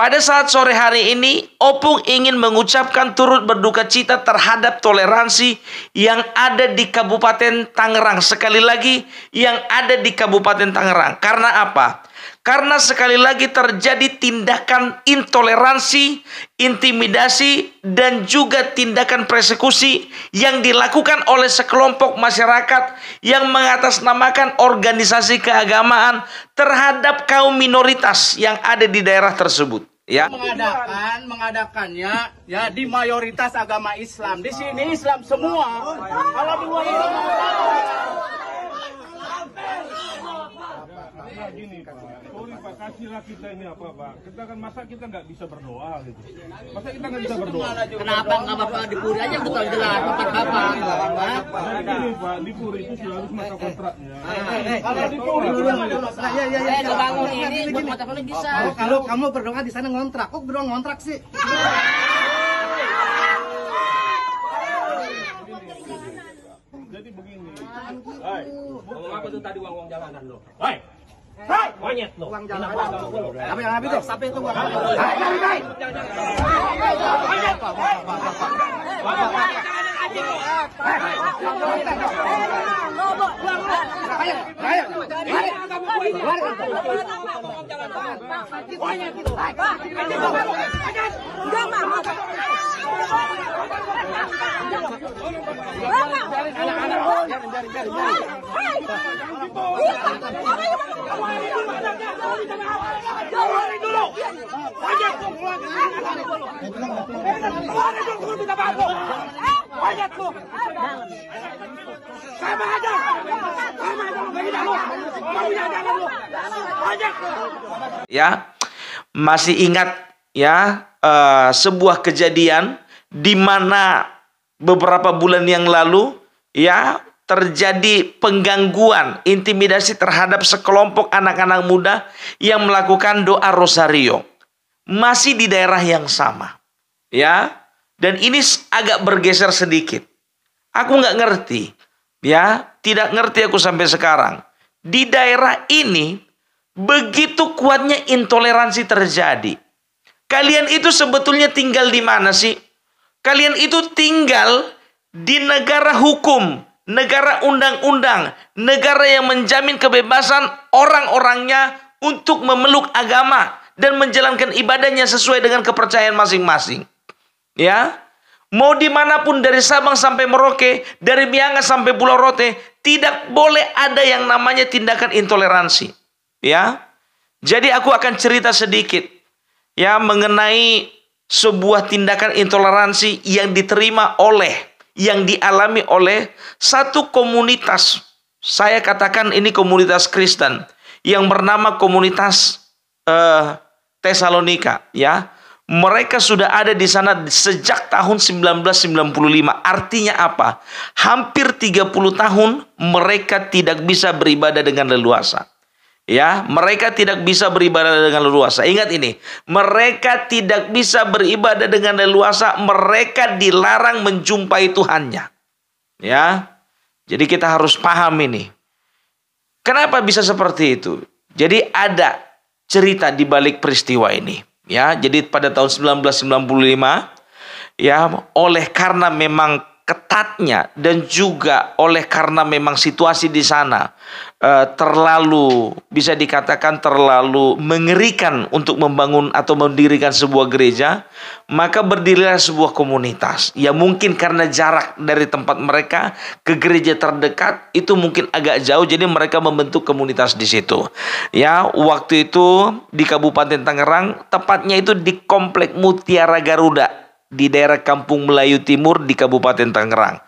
Pada saat sore hari ini, Opung ingin mengucapkan turut berduka cita terhadap toleransi yang ada di Kabupaten Tangerang. Sekali lagi, yang ada di Kabupaten Tangerang. Karena apa? Karena sekali lagi terjadi tindakan intoleransi, intimidasi, dan juga tindakan persekusi yang dilakukan oleh sekelompok masyarakat yang mengatasnamakan organisasi keagamaan terhadap kaum minoritas yang ada di daerah tersebut. Ya. mengadakan mengadakannya ya di mayoritas agama Islam di sini Islam semua kalau di luar Islam Nah gini Pak, sorry Pak, kasihlah kita ini apa Pak. Kita kan masa kita nggak bisa berdoa gitu. Masa kita nggak bisa berdoa? Kenapa nggak berdoa di Puri aja betul jelas tempat apa? Nah gini Pak, di Puri itu sudah harus masa kontraknya. Ah, eh, eh, eh. Kalau di Puri sudah Ya ya ya. Eh, bangun ini buat bisa. Kalau kamu berdoa di sana ngontrak, kok berdoa ngontrak sih? jadi begini. Hai, ngomong apa tuh tadi uang uang jalanan lo? Hai, Hei, monyet lu. Uang jalan. Apa yang habis tuh? Sampai itu gua. Hei, jangan, hei. Monyet. Jangan, jangan, jangan. Ya. Masih ingat ya uh, sebuah kejadian di mana beberapa bulan yang lalu ya terjadi penggangguan, intimidasi terhadap sekelompok anak-anak muda yang melakukan doa rosario. Masih di daerah yang sama. Ya. Dan ini agak bergeser sedikit. Aku nggak ngerti. Ya, tidak ngerti aku sampai sekarang. Di daerah ini begitu kuatnya intoleransi terjadi. Kalian itu sebetulnya tinggal di mana sih? Kalian itu tinggal di negara hukum, negara undang-undang, negara yang menjamin kebebasan orang-orangnya untuk memeluk agama dan menjalankan ibadahnya sesuai dengan kepercayaan masing-masing. Ya, mau dimanapun dari Sabang sampai Merauke, dari Miangas sampai Pulau Rote, tidak boleh ada yang namanya tindakan intoleransi. Ya, jadi aku akan cerita sedikit ya mengenai sebuah tindakan intoleransi yang diterima oleh yang dialami oleh satu komunitas. Saya katakan ini komunitas Kristen yang bernama komunitas eh, Tesalonika, ya. Mereka sudah ada di sana sejak tahun 1995. Artinya apa? Hampir 30 tahun mereka tidak bisa beribadah dengan leluasa. Ya, mereka tidak bisa beribadah dengan leluasa. Ingat ini, mereka tidak bisa beribadah dengan leluasa, mereka dilarang menjumpai Tuhannya. Ya. Jadi kita harus paham ini. Kenapa bisa seperti itu? Jadi ada cerita di balik peristiwa ini, ya. Jadi pada tahun 1995 ya oleh karena memang ketatnya dan juga oleh karena memang situasi di sana uh, terlalu bisa dikatakan terlalu mengerikan untuk membangun atau mendirikan sebuah gereja, maka berdirilah sebuah komunitas. Ya mungkin karena jarak dari tempat mereka ke gereja terdekat itu mungkin agak jauh jadi mereka membentuk komunitas di situ. Ya, waktu itu di Kabupaten Tangerang, tepatnya itu di Komplek Mutiara Garuda di daerah Kampung Melayu Timur di Kabupaten Tangerang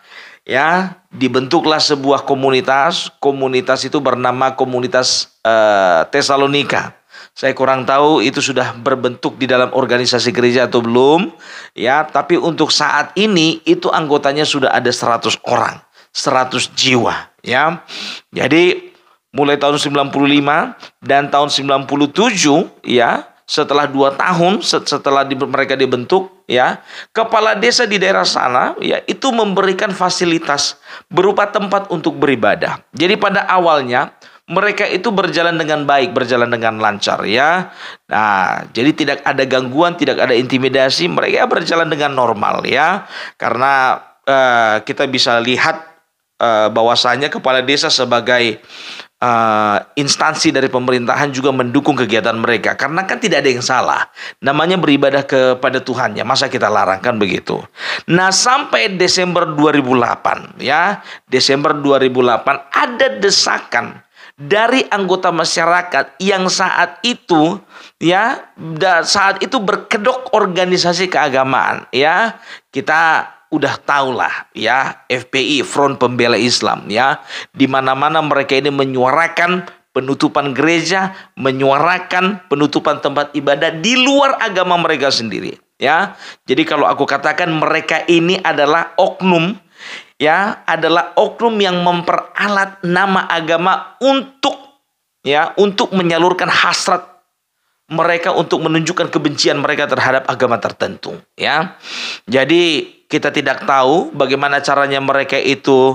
ya dibentuklah sebuah komunitas komunitas itu bernama komunitas uh, Tesalonika saya kurang tahu itu sudah berbentuk di dalam organisasi gereja atau belum ya tapi untuk saat ini itu anggotanya sudah ada 100 orang 100 jiwa ya jadi mulai tahun 95 dan tahun 97 ya setelah dua tahun setelah di, mereka dibentuk ya kepala desa di daerah sana ya itu memberikan fasilitas berupa tempat untuk beribadah jadi pada awalnya mereka itu berjalan dengan baik, berjalan dengan lancar ya. Nah, jadi tidak ada gangguan, tidak ada intimidasi, mereka berjalan dengan normal ya. Karena uh, kita bisa lihat uh, bahwasanya kepala desa sebagai uh, instansi dari pemerintahan juga mendukung kegiatan mereka karena kan tidak ada yang salah namanya beribadah kepada Tuhan ya masa kita larangkan begitu nah sampai Desember 2008 ya Desember 2008 ada desakan dari anggota masyarakat yang saat itu ya saat itu berkedok organisasi keagamaan ya kita udah tahulah ya FPI Front Pembela Islam ya di mana-mana mereka ini menyuarakan penutupan gereja, menyuarakan penutupan tempat ibadah di luar agama mereka sendiri ya. Jadi kalau aku katakan mereka ini adalah oknum ya, adalah oknum yang memperalat nama agama untuk ya, untuk menyalurkan hasrat mereka untuk menunjukkan kebencian mereka terhadap agama tertentu ya. Jadi kita tidak tahu bagaimana caranya mereka itu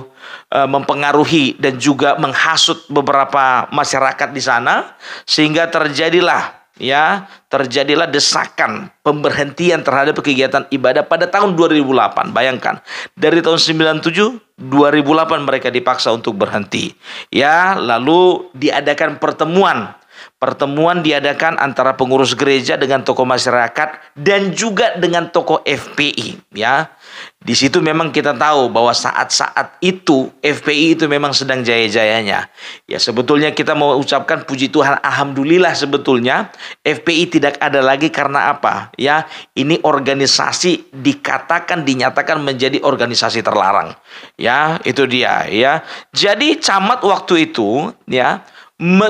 eh, mempengaruhi dan juga menghasut beberapa masyarakat di sana sehingga terjadilah ya terjadilah desakan pemberhentian terhadap kegiatan ibadah pada tahun 2008 bayangkan dari tahun 97 2008 mereka dipaksa untuk berhenti ya lalu diadakan pertemuan Pertemuan diadakan antara pengurus gereja dengan tokoh masyarakat dan juga dengan tokoh FPI ya. Di situ memang kita tahu bahwa saat-saat itu FPI itu memang sedang jaya-jayanya. Ya sebetulnya kita mau ucapkan puji Tuhan alhamdulillah sebetulnya FPI tidak ada lagi karena apa? Ya, ini organisasi dikatakan dinyatakan menjadi organisasi terlarang. Ya, itu dia ya. Jadi camat waktu itu ya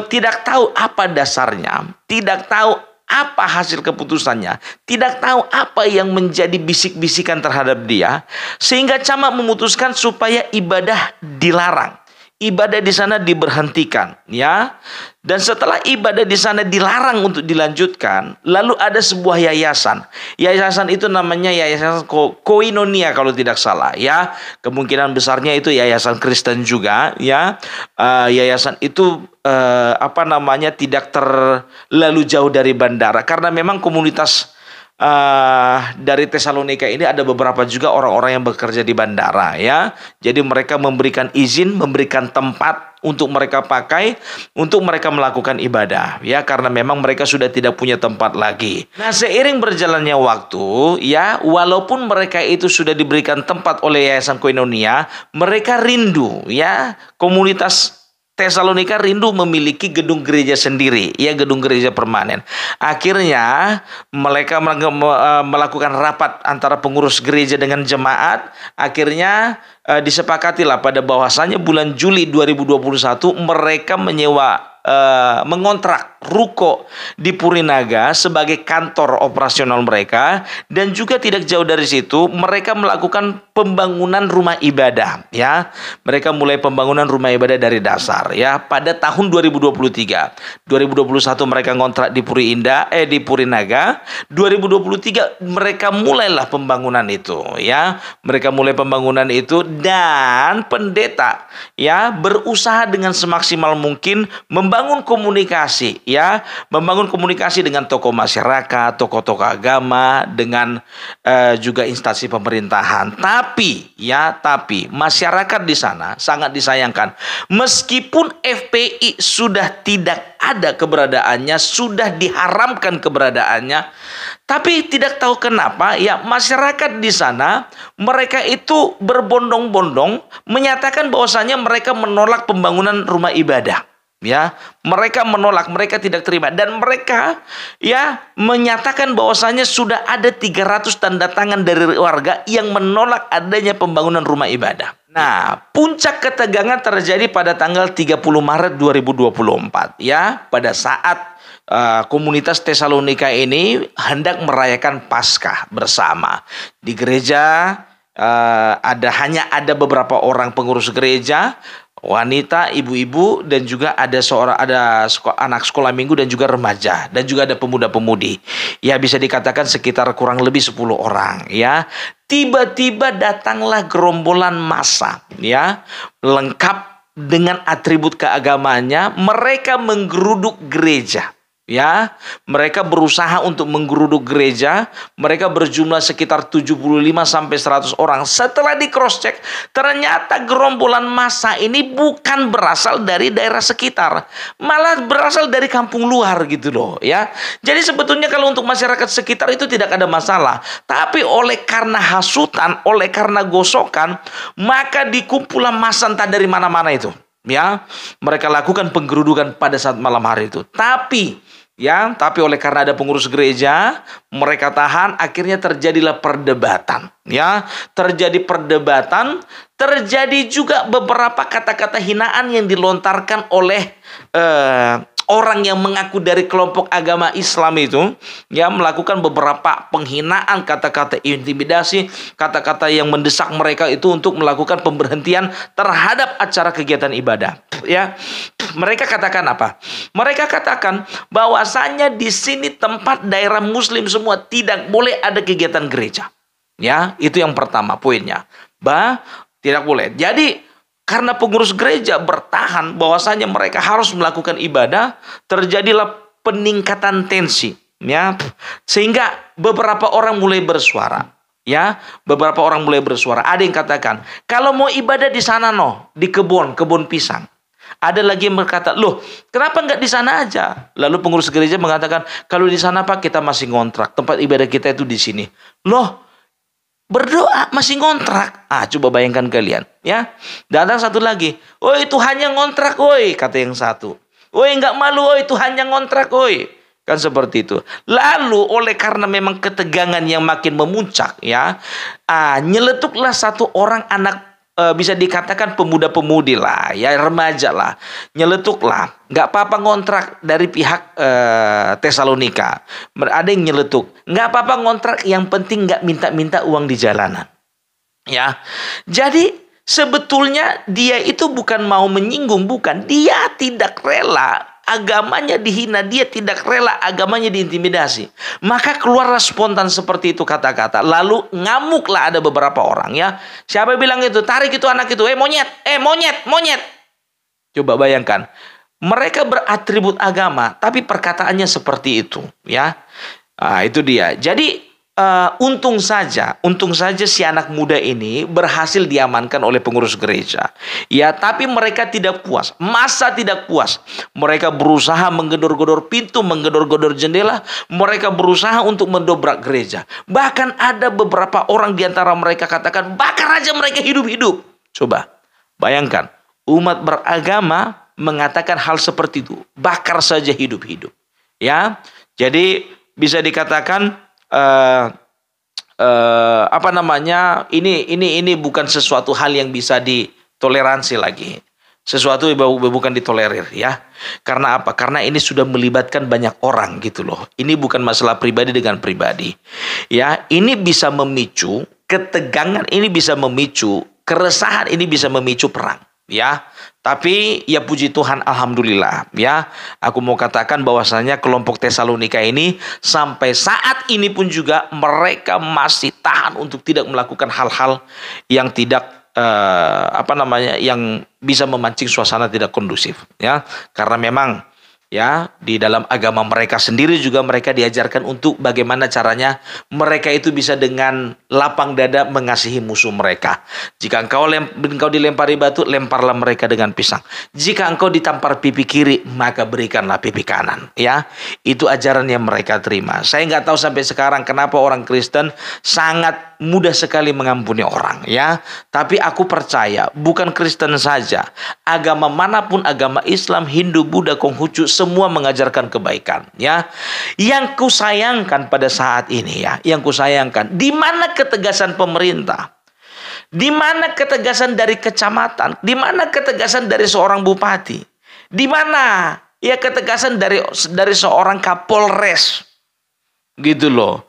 tidak tahu apa dasarnya, tidak tahu apa hasil keputusannya, tidak tahu apa yang menjadi bisik-bisikan terhadap dia, sehingga camat memutuskan supaya ibadah dilarang ibadah di sana diberhentikan ya dan setelah ibadah di sana dilarang untuk dilanjutkan lalu ada sebuah yayasan yayasan itu namanya yayasan Ko koinonia kalau tidak salah ya kemungkinan besarnya itu yayasan Kristen juga ya uh, yayasan itu uh, apa namanya tidak terlalu jauh dari bandara karena memang komunitas uh, dari Tesalonika ini ada beberapa juga orang-orang yang bekerja di bandara ya. Jadi mereka memberikan izin, memberikan tempat untuk mereka pakai untuk mereka melakukan ibadah ya karena memang mereka sudah tidak punya tempat lagi. Nah, seiring berjalannya waktu ya walaupun mereka itu sudah diberikan tempat oleh Yayasan Koinonia, mereka rindu ya komunitas Tesalonika rindu memiliki gedung gereja sendiri, ya gedung gereja permanen. Akhirnya mereka e, melakukan rapat antara pengurus gereja dengan jemaat. Akhirnya e, disepakatilah pada bahwasannya bulan Juli 2021 mereka menyewa Eh, mengontrak ruko di Purinaga sebagai kantor operasional mereka dan juga tidak jauh dari situ mereka melakukan pembangunan rumah ibadah ya. Mereka mulai pembangunan rumah ibadah dari dasar ya pada tahun 2023. 2021 mereka ngontrak di Puri Indah eh di Purinaga, 2023 mereka mulailah pembangunan itu ya. Mereka mulai pembangunan itu dan pendeta ya berusaha dengan semaksimal mungkin membangun membangun komunikasi ya, membangun komunikasi dengan tokoh masyarakat, tokoh-tokoh agama, dengan eh, juga instansi pemerintahan. Tapi ya, tapi masyarakat di sana sangat disayangkan. Meskipun FPI sudah tidak ada keberadaannya, sudah diharamkan keberadaannya, tapi tidak tahu kenapa ya masyarakat di sana mereka itu berbondong-bondong menyatakan bahwasanya mereka menolak pembangunan rumah ibadah ya mereka menolak mereka tidak terima dan mereka ya menyatakan bahwasanya sudah ada 300 tanda tangan dari warga yang menolak adanya pembangunan rumah ibadah. Nah, puncak ketegangan terjadi pada tanggal 30 Maret 2024 ya pada saat uh, komunitas Tesalonika ini hendak merayakan Paskah bersama di gereja uh, ada hanya ada beberapa orang pengurus gereja wanita, ibu-ibu dan juga ada seorang ada anak sekolah minggu dan juga remaja dan juga ada pemuda-pemudi. Ya bisa dikatakan sekitar kurang lebih 10 orang ya. Tiba-tiba datanglah gerombolan massa ya, lengkap dengan atribut keagamaannya, mereka menggeruduk gereja ya. Mereka berusaha untuk menggeruduk gereja, mereka berjumlah sekitar 75 sampai 100 orang. Setelah di cross check, ternyata gerombolan massa ini bukan berasal dari daerah sekitar, malah berasal dari kampung luar gitu loh, ya. Jadi sebetulnya kalau untuk masyarakat sekitar itu tidak ada masalah, tapi oleh karena hasutan, oleh karena gosokan, maka dikumpulan massa entah dari mana-mana itu. Ya, mereka lakukan penggerudukan pada saat malam hari itu. Tapi Ya, tapi oleh karena ada pengurus gereja, mereka tahan, akhirnya terjadilah perdebatan, ya. Terjadi perdebatan, terjadi juga beberapa kata-kata hinaan yang dilontarkan oleh eh, orang yang mengaku dari kelompok agama Islam itu ya melakukan beberapa penghinaan kata-kata intimidasi kata-kata yang mendesak mereka itu untuk melakukan pemberhentian terhadap acara kegiatan ibadah ya mereka katakan apa mereka katakan bahwasanya di sini tempat daerah muslim semua tidak boleh ada kegiatan gereja ya itu yang pertama poinnya bah tidak boleh jadi karena pengurus gereja bertahan bahwasanya mereka harus melakukan ibadah, terjadilah peningkatan tensi, ya. Sehingga beberapa orang mulai bersuara, ya. Beberapa orang mulai bersuara. Ada yang katakan, "Kalau mau ibadah di sana noh, di kebun, kebun pisang." Ada lagi yang berkata, loh kenapa nggak di sana aja? Lalu pengurus gereja mengatakan, kalau di sana pak kita masih ngontrak, tempat ibadah kita itu di sini. Loh Berdoa masih ngontrak. Ah, coba bayangkan kalian, ya. Datang satu lagi. oh "Woi, yang ngontrak, woi," kata yang satu. "Woi, nggak malu, woi, yang ngontrak, woi." Kan seperti itu. Lalu oleh karena memang ketegangan yang makin memuncak ya, ah, nyeletuklah satu orang anak Eh, bisa dikatakan pemuda-pemudi lah, ya remaja lah, nyeletuk lah. Nggak apa-apa ngontrak dari pihak uh, Tesalonika. Ada yang nyeletuk. Nggak apa-apa ngontrak, yang penting nggak minta-minta uang di jalanan. Ya, jadi sebetulnya dia itu bukan mau menyinggung, bukan. Dia tidak rela agamanya dihina, dia tidak rela agamanya diintimidasi. Maka keluarlah spontan seperti itu kata-kata. Lalu ngamuklah ada beberapa orang ya. Siapa bilang itu? Tarik itu anak itu. Eh monyet, eh monyet, monyet. Coba bayangkan. Mereka beratribut agama, tapi perkataannya seperti itu ya. Nah, itu dia. Jadi uh, untung saja, untung saja si anak muda ini berhasil diamankan oleh pengurus gereja. Ya, tapi mereka tidak puas. Masa tidak puas. Mereka berusaha menggedor-gedor pintu, menggedor-gedor jendela. Mereka berusaha untuk mendobrak gereja. Bahkan ada beberapa orang di antara mereka katakan, bakar aja mereka hidup-hidup. Coba, bayangkan. Umat beragama mengatakan hal seperti itu. Bakar saja hidup-hidup. Ya, jadi bisa dikatakan uh, uh, apa namanya ini ini ini bukan sesuatu hal yang bisa ditoleransi lagi sesuatu bukan ditolerir ya. Karena apa? Karena ini sudah melibatkan banyak orang gitu loh. Ini bukan masalah pribadi dengan pribadi. Ya, ini bisa memicu ketegangan, ini bisa memicu keresahan, ini bisa memicu perang ya. Tapi ya puji Tuhan alhamdulillah ya. Aku mau katakan bahwasanya kelompok Tesalonika ini sampai saat ini pun juga mereka masih tahan untuk tidak melakukan hal-hal yang tidak eh, apa namanya yang bisa memancing suasana tidak kondusif ya. Karena memang ya di dalam agama mereka sendiri juga mereka diajarkan untuk bagaimana caranya mereka itu bisa dengan lapang dada mengasihi musuh mereka. Jika engkau lem, engkau dilempari batu, lemparlah mereka dengan pisang. Jika engkau ditampar pipi kiri, maka berikanlah pipi kanan. Ya, itu ajaran yang mereka terima. Saya nggak tahu sampai sekarang kenapa orang Kristen sangat mudah sekali mengampuni orang. Ya, tapi aku percaya bukan Kristen saja, agama manapun agama Islam, Hindu, Buddha, Konghucu semua mengajarkan kebaikan ya. Yang kusayangkan pada saat ini ya, yang kusayangkan di mana ketegasan pemerintah? Di mana ketegasan dari kecamatan? Di mana ketegasan dari seorang bupati? Di mana ya ketegasan dari dari seorang Kapolres? Gitu loh.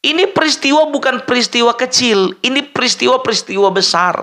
Ini peristiwa bukan peristiwa kecil, ini peristiwa-peristiwa besar.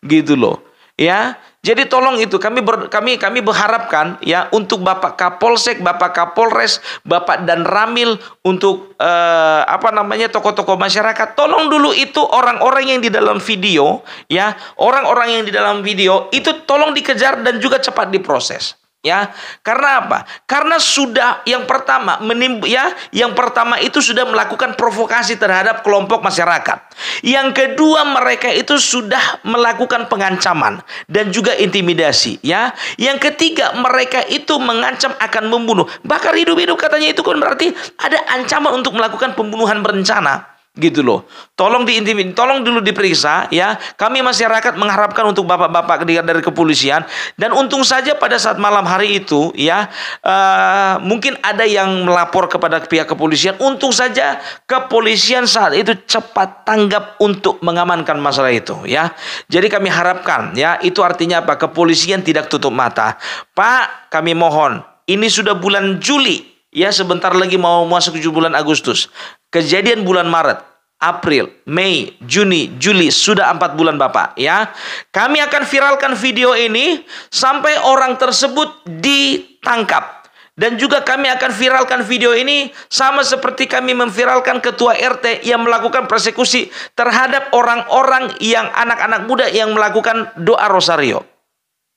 Gitu loh. Ya, jadi tolong itu kami ber, kami kami berharapkan ya untuk Bapak Kapolsek, Bapak Kapolres, Bapak dan Ramil untuk eh, apa namanya tokoh-tokoh masyarakat tolong dulu itu orang-orang yang di dalam video ya, orang-orang yang di dalam video itu tolong dikejar dan juga cepat diproses. Ya, karena apa? Karena sudah yang pertama menim ya, yang pertama itu sudah melakukan provokasi terhadap kelompok masyarakat. Yang kedua mereka itu sudah melakukan pengancaman dan juga intimidasi, ya. Yang ketiga mereka itu mengancam akan membunuh. Bakar hidup-hidup katanya itu kan berarti ada ancaman untuk melakukan pembunuhan berencana gitu loh. Tolong diintimin, tolong dulu diperiksa ya. Kami masyarakat mengharapkan untuk bapak-bapak ketika dari kepolisian dan untung saja pada saat malam hari itu ya uh, mungkin ada yang melapor kepada pihak kepolisian. Untung saja kepolisian saat itu cepat tanggap untuk mengamankan masalah itu ya. Jadi kami harapkan ya itu artinya apa? Kepolisian tidak tutup mata. Pak, kami mohon ini sudah bulan Juli ya sebentar lagi mau masuk ke bulan Agustus. Kejadian bulan Maret, April, Mei, Juni, Juli sudah empat bulan Bapak ya. Kami akan viralkan video ini sampai orang tersebut ditangkap. Dan juga kami akan viralkan video ini sama seperti kami memviralkan ketua RT yang melakukan persekusi terhadap orang-orang yang anak-anak muda yang melakukan doa rosario.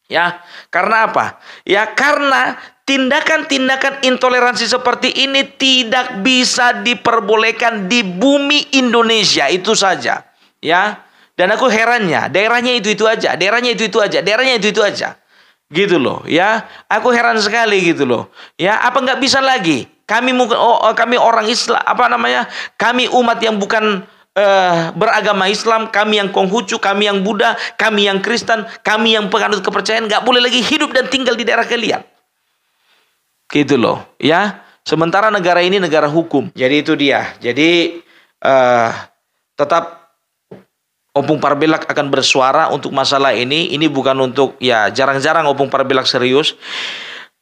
Ya, karena apa? Ya karena Tindakan-tindakan intoleransi seperti ini tidak bisa diperbolehkan di bumi Indonesia itu saja, ya. Dan aku herannya, daerahnya itu-itu aja, daerahnya itu-itu aja, daerahnya itu-itu aja. Gitu loh, ya. Aku heran sekali gitu loh. Ya, apa nggak bisa lagi? Kami mungkin oh, oh, kami orang Islam, apa namanya? Kami umat yang bukan uh, beragama Islam, kami yang Konghucu, kami yang Buddha, kami yang Kristen, kami yang penganut kepercayaan, nggak boleh lagi hidup dan tinggal di daerah kalian. Gitu loh, ya. Sementara negara ini negara hukum. Jadi itu dia. Jadi uh, tetap Opung Parbelak akan bersuara untuk masalah ini. Ini bukan untuk ya jarang-jarang Opung Parbelak serius.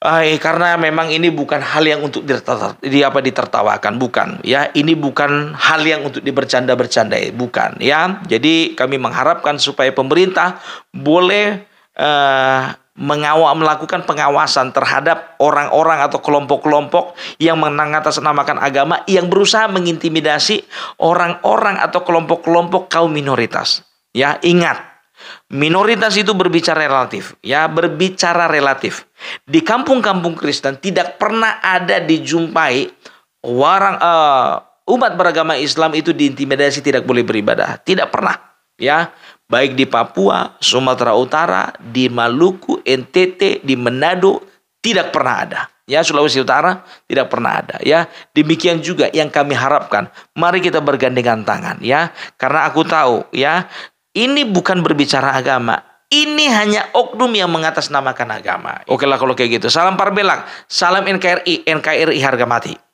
ay eh, karena memang ini bukan hal yang untuk di apa ditertawakan, bukan ya. Ini bukan hal yang untuk dibercanda-bercanda, bukan ya. Jadi kami mengharapkan supaya pemerintah boleh uh, mengawal melakukan pengawasan terhadap orang-orang atau kelompok-kelompok yang atas menang namakan agama yang berusaha mengintimidasi orang-orang atau kelompok-kelompok kaum minoritas. Ya, ingat. Minoritas itu berbicara relatif, ya, berbicara relatif. Di kampung-kampung Kristen tidak pernah ada dijumpai orang uh, umat beragama Islam itu diintimidasi tidak boleh beribadah. Tidak pernah, ya baik di Papua, Sumatera Utara, di Maluku, NTT, di Manado tidak pernah ada. Ya, Sulawesi Utara tidak pernah ada ya. Demikian juga yang kami harapkan. Mari kita bergandengan tangan ya. Karena aku tahu ya, ini bukan berbicara agama, ini hanya oknum yang mengatasnamakan agama. Oke lah kalau kayak gitu. Salam parbelang, salam NKRI, NKRI harga mati.